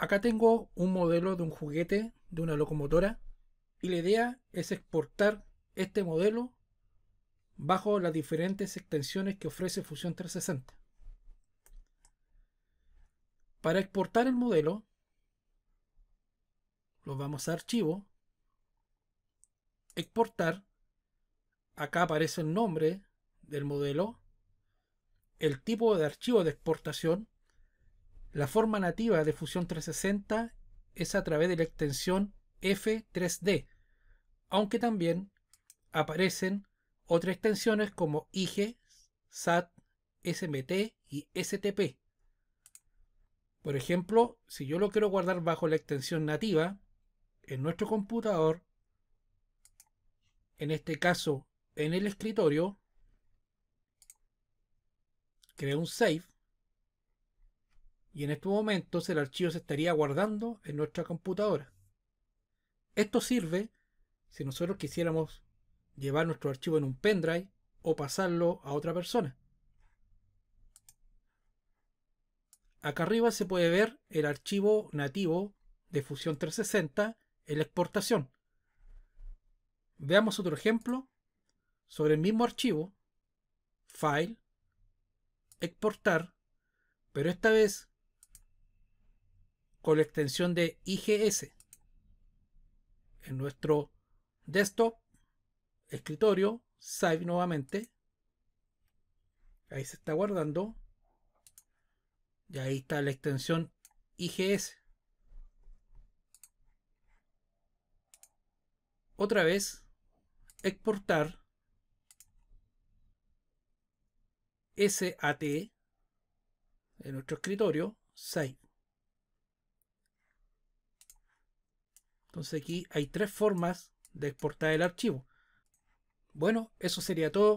Acá tengo un modelo de un juguete, de una locomotora, y la idea es exportar este modelo bajo las diferentes extensiones que ofrece Fusion 360. Para exportar el modelo, lo vamos a archivo, exportar, acá aparece el nombre del modelo, el tipo de archivo de exportación, la forma nativa de Fusión 360 es a través de la extensión F3D, aunque también aparecen otras extensiones como IG, SAT, SMT y STP. Por ejemplo, si yo lo quiero guardar bajo la extensión nativa, en nuestro computador, en este caso en el escritorio, creo un save y en estos momentos el archivo se estaría guardando en nuestra computadora. Esto sirve si nosotros quisiéramos llevar nuestro archivo en un pendrive o pasarlo a otra persona. Acá arriba se puede ver el archivo nativo de Fusión 360 en la exportación. Veamos otro ejemplo sobre el mismo archivo, File, Exportar, pero esta vez con la extensión de IGS en nuestro desktop, escritorio, Save nuevamente. Ahí se está guardando. Y ahí está la extensión IGS. Otra vez, exportar SAT e en nuestro escritorio, Save. Entonces aquí hay tres formas de exportar el archivo. Bueno, eso sería todo.